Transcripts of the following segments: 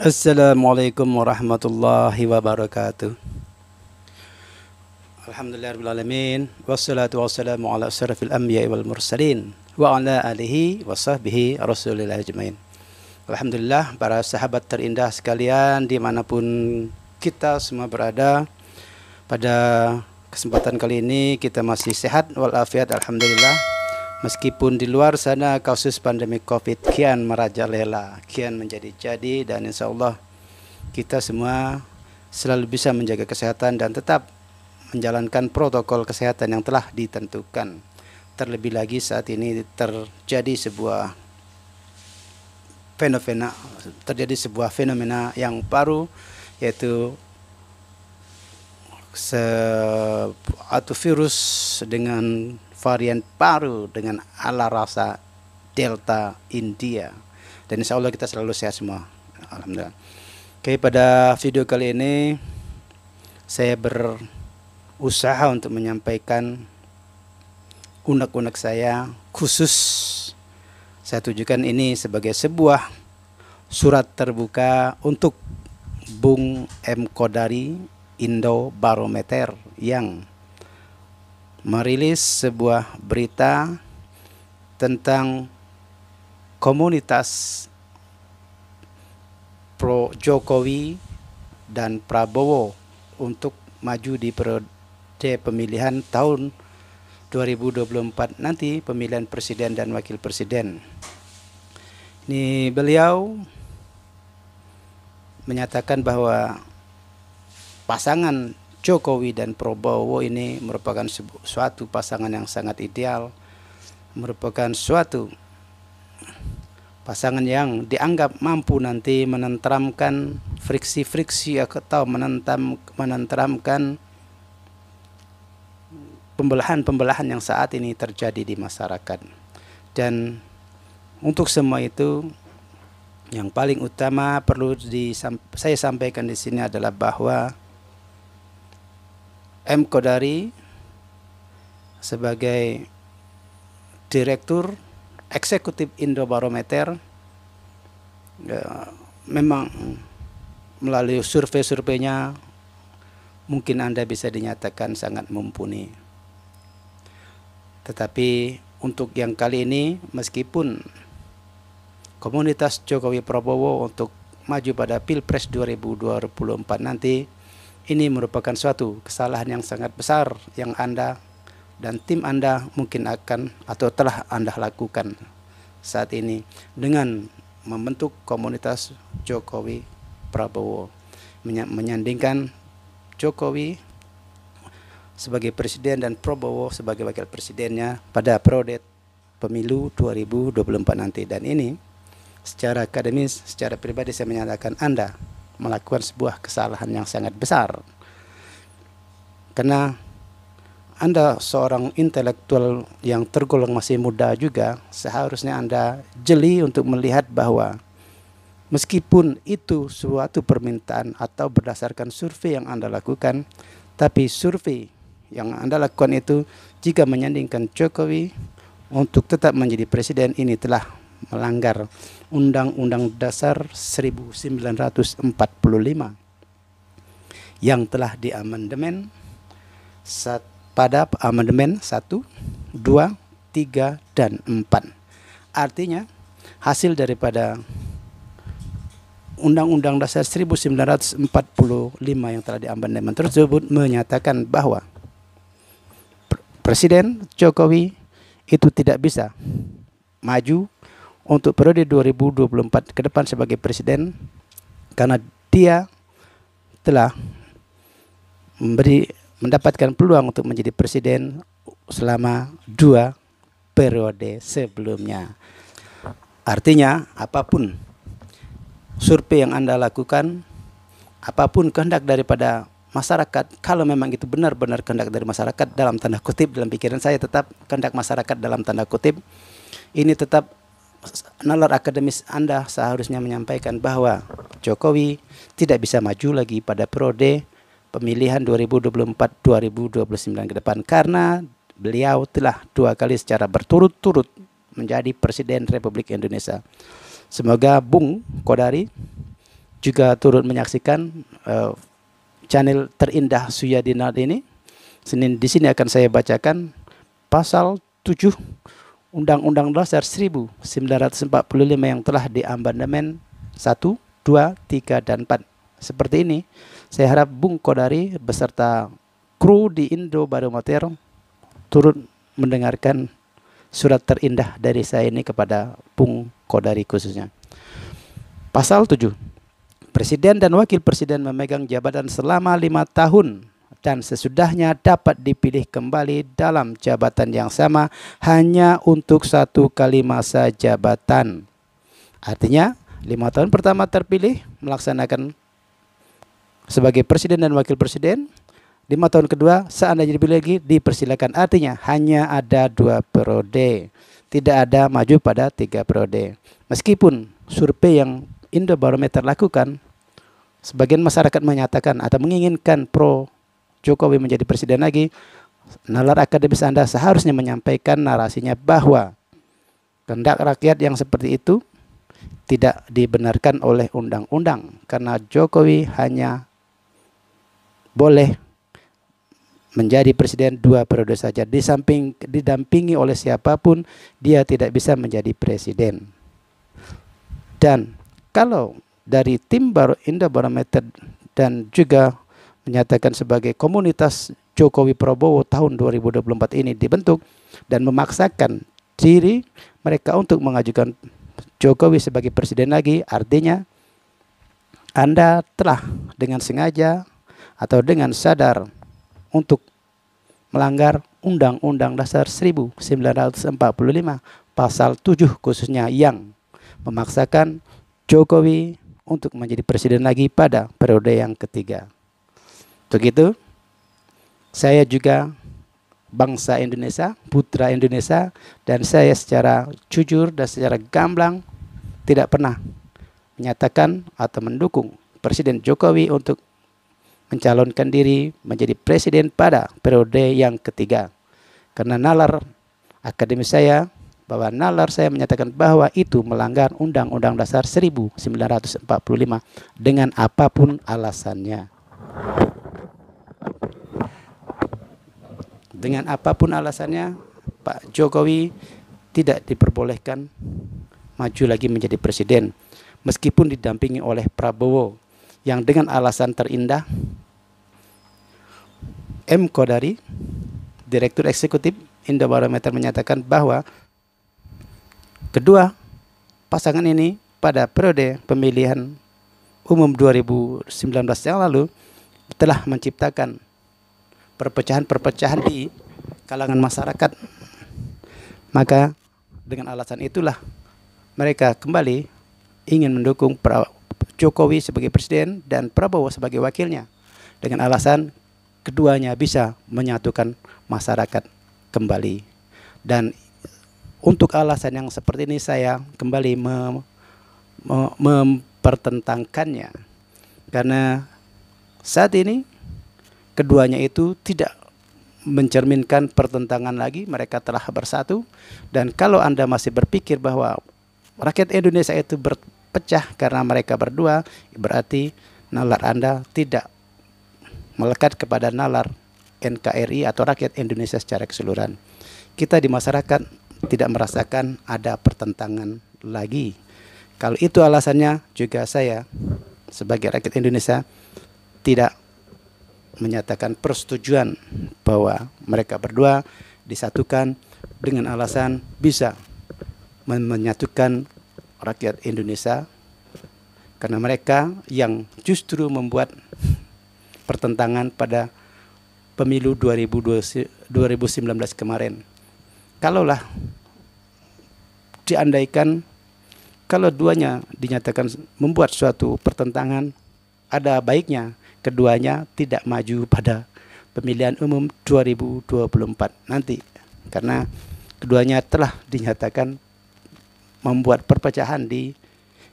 Assalamualaikum warahmatullahi wabarakatuh. Alhamdulillahirrahmanirrahim Wassalatu wassalamu ala asrafil anbiya wal mursalin Wa ala alihi wa sahbihi rasulillah ajmain Alhamdulillah para sahabat terindah sekalian Dimanapun kita semua berada Pada kesempatan kali ini kita masih sehat walafiat Alhamdulillah Meskipun di luar sana kasus pandemi COVID kian merajalela, kian menjadi-jadi dan insya Allah kita semua selalu bisa menjaga kesehatan dan tetap menjalankan protokol kesehatan yang telah ditentukan. Terlebih lagi saat ini terjadi sebuah fenomena terjadi sebuah fenomena yang baru yaitu satu virus dengan varian baru dengan ala rasa Delta India. Dan insya Allah kita selalu sehat semua. Alhamdulillah. Oke, pada video kali ini saya berusaha untuk menyampaikan unek-unek saya khusus saya tujukan ini sebagai sebuah surat terbuka untuk Bung M. Kodari Indo Barometer yang merilis sebuah berita tentang komunitas pro Jokowi dan Prabowo untuk maju di periode pemilihan tahun 2024 nanti pemilihan presiden dan wakil presiden. Ini beliau menyatakan bahwa pasangan Jokowi dan Prabowo ini merupakan suatu pasangan yang sangat ideal, merupakan suatu pasangan yang dianggap mampu nanti menenteramkan friksi-friksi atau menentam, menenteramkan pembelahan-pembelahan yang saat ini terjadi di masyarakat. Dan untuk semua itu yang paling utama perlu saya sampaikan di sini adalah bahwa M. Kodari sebagai Direktur Eksekutif Indobarometer ya, memang melalui survei-surveinya mungkin Anda bisa dinyatakan sangat mumpuni. Tetapi untuk yang kali ini meskipun komunitas Jokowi Prabowo untuk maju pada Pilpres 2024 nanti ini merupakan suatu kesalahan yang sangat besar yang Anda dan tim Anda mungkin akan atau telah Anda lakukan saat ini dengan membentuk komunitas Jokowi Prabowo menyandingkan Jokowi sebagai presiden dan Prabowo sebagai wakil presidennya pada periode pemilu 2024 nanti dan ini secara akademis secara pribadi saya menyatakan Anda melakukan sebuah kesalahan yang sangat besar. Karena Anda seorang intelektual yang tergolong masih muda juga, seharusnya Anda jeli untuk melihat bahwa meskipun itu suatu permintaan atau berdasarkan survei yang Anda lakukan, tapi survei yang Anda lakukan itu jika menyandingkan Jokowi untuk tetap menjadi presiden ini telah melanggar Undang-Undang Dasar 1945 yang telah diamandemen pada amandemen 1, 2, 3, dan 4. Artinya hasil daripada Undang-Undang Dasar 1945 yang telah diamandemen tersebut menyatakan bahwa Presiden Jokowi itu tidak bisa maju untuk periode 2024 ke depan sebagai presiden karena dia telah memberi mendapatkan peluang untuk menjadi presiden selama dua periode sebelumnya. Artinya, apapun survei yang Anda lakukan, apapun kehendak daripada masyarakat, kalau memang itu benar-benar kehendak dari masyarakat dalam tanda kutip dalam pikiran saya tetap kehendak masyarakat dalam tanda kutip ini tetap nalar akademis Anda seharusnya menyampaikan bahwa Jokowi tidak bisa maju lagi pada periode pemilihan 2024-2029 ke depan karena beliau telah dua kali secara berturut-turut menjadi Presiden Republik Indonesia. Semoga Bung Kodari juga turut menyaksikan uh, channel terindah Suyadinat ini. Senin di sini akan saya bacakan pasal 7 Undang-Undang Dasar 1945 yang telah diamandemen 1, 2, 3, dan 4. Seperti ini, saya harap Bung Kodari beserta kru di Indo Barometer turut mendengarkan surat terindah dari saya ini kepada Bung Kodari khususnya. Pasal 7. Presiden dan Wakil Presiden memegang jabatan selama lima tahun dan sesudahnya dapat dipilih kembali dalam jabatan yang sama hanya untuk satu kali masa jabatan. Artinya, lima tahun pertama terpilih melaksanakan sebagai presiden dan wakil presiden. Lima tahun kedua, seandainya dipilih lagi, dipersilakan. Artinya, hanya ada dua periode. Tidak ada maju pada tiga periode. Meskipun survei yang Indobarometer lakukan, sebagian masyarakat menyatakan atau menginginkan pro Jokowi menjadi presiden lagi, nalar akademis Anda seharusnya menyampaikan narasinya bahwa kehendak rakyat yang seperti itu tidak dibenarkan oleh undang-undang karena Jokowi hanya boleh menjadi presiden dua periode saja. di samping didampingi oleh siapapun, dia tidak bisa menjadi presiden. Dan kalau dari tim baru Indobarometer dan juga menyatakan sebagai komunitas Jokowi Prabowo tahun 2024 ini dibentuk dan memaksakan diri mereka untuk mengajukan Jokowi sebagai presiden lagi artinya Anda telah dengan sengaja atau dengan sadar untuk melanggar Undang-Undang Dasar 1945 pasal 7 khususnya yang memaksakan Jokowi untuk menjadi presiden lagi pada periode yang ketiga. Begitu. Saya juga bangsa Indonesia, putra Indonesia dan saya secara jujur dan secara gamblang tidak pernah menyatakan atau mendukung Presiden Jokowi untuk mencalonkan diri menjadi presiden pada periode yang ketiga. Karena nalar akademis saya bahwa nalar saya menyatakan bahwa itu melanggar Undang-Undang Dasar 1945 dengan apapun alasannya. dengan apapun alasannya Pak Jokowi tidak diperbolehkan maju lagi menjadi presiden meskipun didampingi oleh Prabowo yang dengan alasan terindah M Kodari Direktur Eksekutif Indobarometer menyatakan bahwa kedua pasangan ini pada periode pemilihan umum 2019 yang lalu telah menciptakan perpecahan-perpecahan di kalangan masyarakat. Maka dengan alasan itulah mereka kembali ingin mendukung Jokowi sebagai presiden dan Prabowo sebagai wakilnya dengan alasan keduanya bisa menyatukan masyarakat kembali. Dan untuk alasan yang seperti ini saya kembali mem mem mempertentangkannya karena saat ini keduanya itu tidak mencerminkan pertentangan lagi, mereka telah bersatu. Dan kalau Anda masih berpikir bahwa rakyat Indonesia itu berpecah karena mereka berdua, berarti nalar Anda tidak melekat kepada nalar NKRI atau rakyat Indonesia secara keseluruhan. Kita di masyarakat tidak merasakan ada pertentangan lagi. Kalau itu alasannya juga saya sebagai rakyat Indonesia tidak menyatakan persetujuan bahwa mereka berdua disatukan dengan alasan bisa menyatukan rakyat Indonesia karena mereka yang justru membuat pertentangan pada pemilu 2019 kemarin. Kalaulah diandaikan kalau duanya dinyatakan membuat suatu pertentangan ada baiknya keduanya tidak maju pada pemilihan umum 2024 nanti karena keduanya telah dinyatakan membuat perpecahan di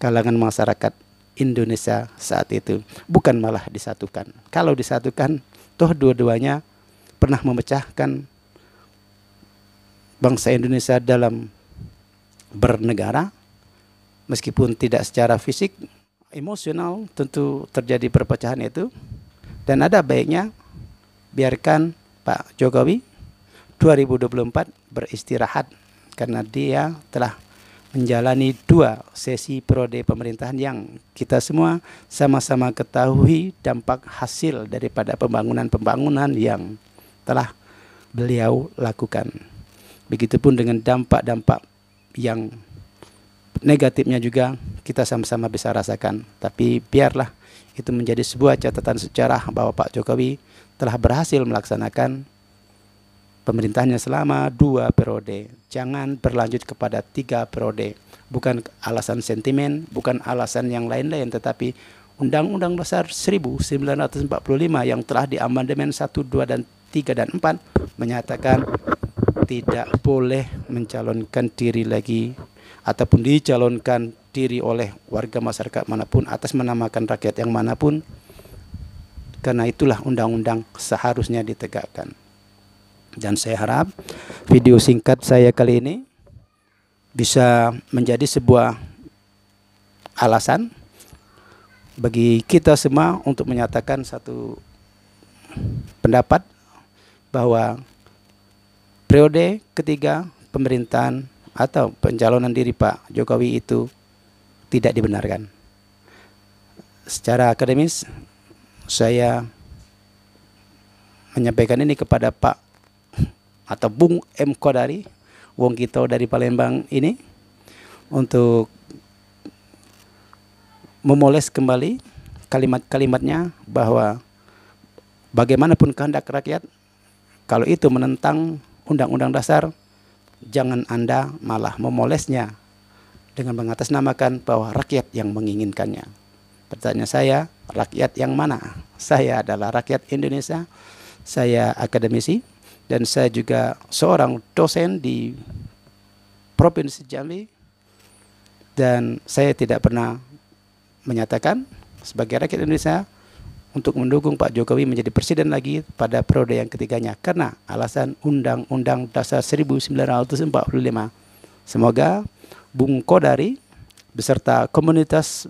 kalangan masyarakat Indonesia saat itu bukan malah disatukan kalau disatukan toh dua-duanya pernah memecahkan bangsa Indonesia dalam bernegara meskipun tidak secara fisik emosional tentu terjadi perpecahan itu dan ada baiknya biarkan Pak Jokowi 2024 beristirahat karena dia telah menjalani dua sesi periode pemerintahan yang kita semua sama-sama ketahui dampak hasil daripada pembangunan-pembangunan yang telah beliau lakukan. Begitupun dengan dampak-dampak yang negatifnya juga kita sama-sama bisa rasakan. Tapi biarlah itu menjadi sebuah catatan sejarah bahwa Pak Jokowi telah berhasil melaksanakan pemerintahnya selama dua periode. Jangan berlanjut kepada tiga periode. Bukan alasan sentimen, bukan alasan yang lain-lain, tetapi Undang-Undang Dasar 1945 yang telah diamandemen 1, 2, dan 3, dan 4 menyatakan tidak boleh mencalonkan diri lagi ataupun dicalonkan diri oleh warga masyarakat manapun atas menamakan rakyat yang manapun karena itulah undang-undang seharusnya ditegakkan dan saya harap video singkat saya kali ini bisa menjadi sebuah alasan bagi kita semua untuk menyatakan satu pendapat bahwa periode ketiga pemerintahan atau pencalonan diri Pak Jokowi itu tidak dibenarkan. Secara akademis saya menyampaikan ini kepada Pak atau Bung M Kodari, Wong Kito dari Palembang ini untuk memoles kembali kalimat-kalimatnya bahwa bagaimanapun kehendak rakyat kalau itu menentang undang-undang dasar jangan Anda malah memolesnya dengan mengatasnamakan bahwa rakyat yang menginginkannya. pertanyaan saya, rakyat yang mana? Saya adalah rakyat Indonesia, saya akademisi, dan saya juga seorang dosen di Provinsi Jambi, dan saya tidak pernah menyatakan sebagai rakyat Indonesia untuk mendukung Pak Jokowi menjadi presiden lagi pada periode yang ketiganya karena alasan Undang-Undang Dasar 1945. Semoga Bung Kodari beserta komunitas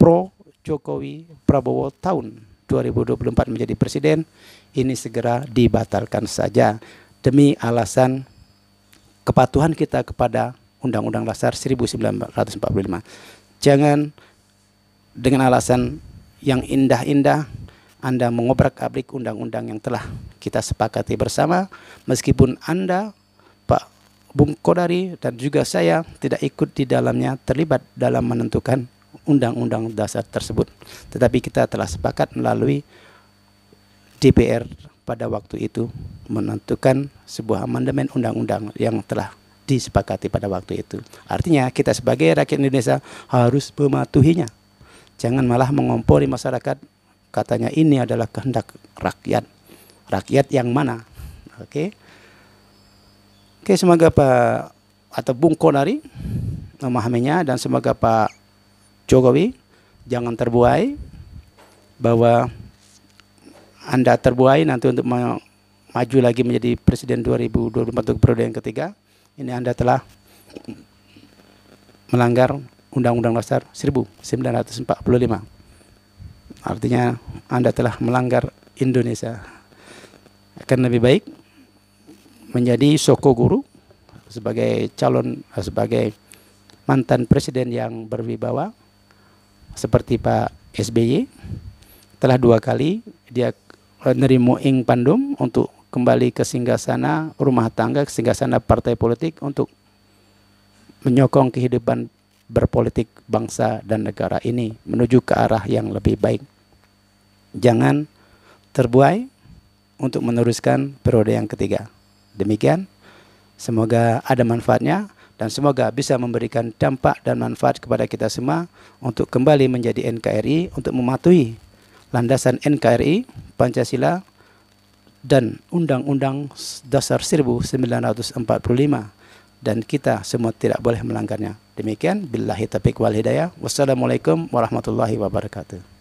pro Jokowi Prabowo tahun 2024 menjadi presiden ini segera dibatalkan saja demi alasan kepatuhan kita kepada Undang-Undang Dasar 1945. Jangan dengan alasan yang indah-indah Anda mengobrak-abrik undang-undang yang telah kita sepakati bersama meskipun Anda Pak Bung Kodari dan juga saya tidak ikut di dalamnya terlibat dalam menentukan undang-undang dasar tersebut tetapi kita telah sepakat melalui DPR pada waktu itu menentukan sebuah amandemen undang-undang yang telah disepakati pada waktu itu. Artinya kita sebagai rakyat Indonesia harus mematuhinya. Jangan malah mengompori masyarakat. Katanya ini adalah kehendak rakyat. Rakyat yang mana? Oke. Okay. Oke, okay, semoga Pak atau Bung Konari memahaminya dan semoga Pak Jokowi jangan terbuai bahwa Anda terbuai nanti untuk maju lagi menjadi presiden 2024 untuk periode yang ketiga. Ini Anda telah melanggar Undang-Undang Dasar 1945. Artinya Anda telah melanggar Indonesia. Akan lebih baik menjadi soko guru sebagai calon sebagai mantan presiden yang berwibawa seperti Pak SBY telah dua kali dia menerima eh, ing pandum untuk kembali ke singgasana rumah tangga ke singgasana partai politik untuk menyokong kehidupan berpolitik bangsa dan negara ini menuju ke arah yang lebih baik. Jangan terbuai untuk meneruskan periode yang ketiga. Demikian, semoga ada manfaatnya dan semoga bisa memberikan dampak dan manfaat kepada kita semua untuk kembali menjadi NKRI, untuk mematuhi landasan NKRI, Pancasila, dan Undang-Undang Dasar 1945 dan kita semua tidak boleh melanggarnya. Demikian billahi taufik wal hidayah. Wassalamualaikum warahmatullahi wabarakatuh.